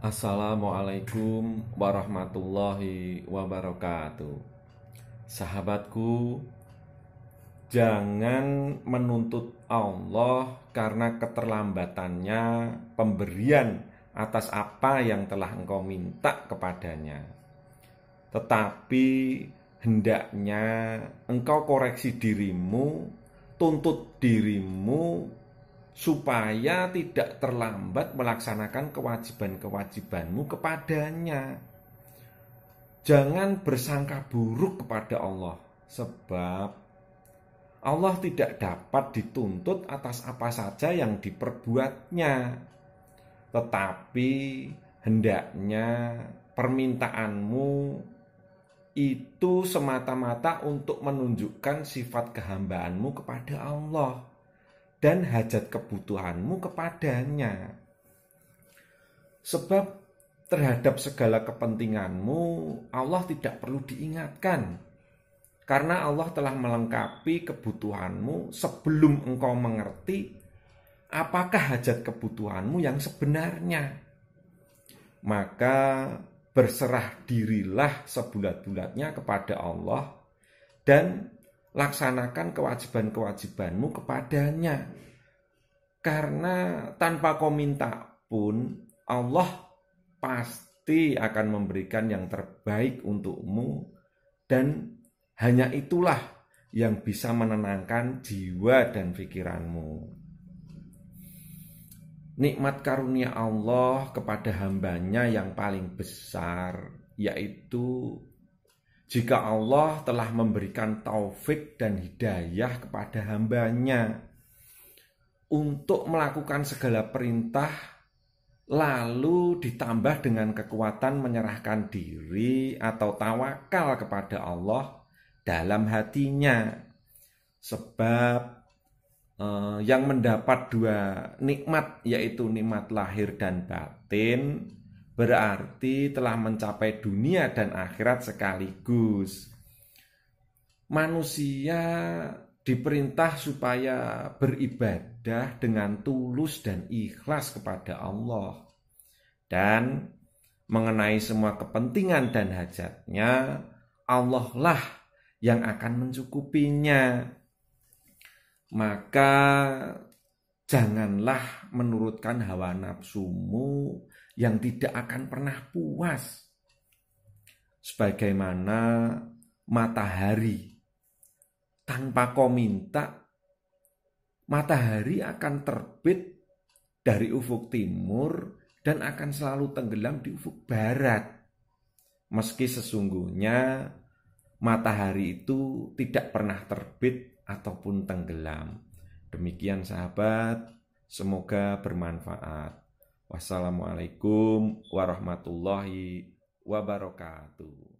Assalamualaikum warahmatullahi wabarakatuh. Sahabatku, jangan menuntut Allah karena keterlambatannya pemberian atas apa yang telah engkau minta kepadanya. Tetapi hendaknya engkau koreksi dirimu, tuntut dirimu supaya tidak terlambat melaksanakan kewajiban-kewajibanmu kepadanya. Jangan bersangka buruk kepada Allah, sebab Allah tidak dapat dituntut atas apa saja yang diperbuatnya. Tetapi hendaknya permintaanmu itu semata-mata untuk menunjukkan sifat kehambaanmu kepada Allah dan hajat kebutuhanmu kepadanya. Sebab terhadap segala kepentinganmu Allah tidak perlu diingatkan karena Allah telah melengkapi kebutuhanmu sebelum engkau mengerti apakah hajat kebutuhanmu yang sebenarnya. Maka berserah dirilah sebulat-bulatnya kepada Allah dan laksanakan kewajiban-kewajibanmu kepadanya. Karena tanpa kau minta pun Allah pasti akan memberikan yang terbaik untukmu dan hanya itulah yang bisa menenangkan jiwa dan pikiranmu. Nikmat karunia Allah kepada hambanya yang paling besar yaitu jika Allah telah memberikan taufik dan hidayah kepada hambanya untuk melakukan segala perintah lalu ditambah dengan kekuatan menyerahkan diri atau tawakal kepada Allah dalam hatinya sebab eh, yang mendapat dua nikmat yaitu nikmat lahir dan batin berarti telah mencapai dunia dan akhirat sekaligus. Manusia diperintah supaya beribadah dengan tulus dan ikhlas kepada Allah dan mengenai semua kepentingan dan hajatnya Allah lah yang akan mencukupinya maka Janganlah menurutkan hawa nafsumu yang tidak akan pernah puas. Sebagaimana matahari tanpa kau minta, matahari akan terbit dari ufuk timur dan akan selalu tenggelam di ufuk barat. Meski sesungguhnya matahari itu tidak pernah terbit ataupun tenggelam. Demikian sahabat, semoga bermanfaat. Wassalamualaikum warahmatullahi wabarakatuh.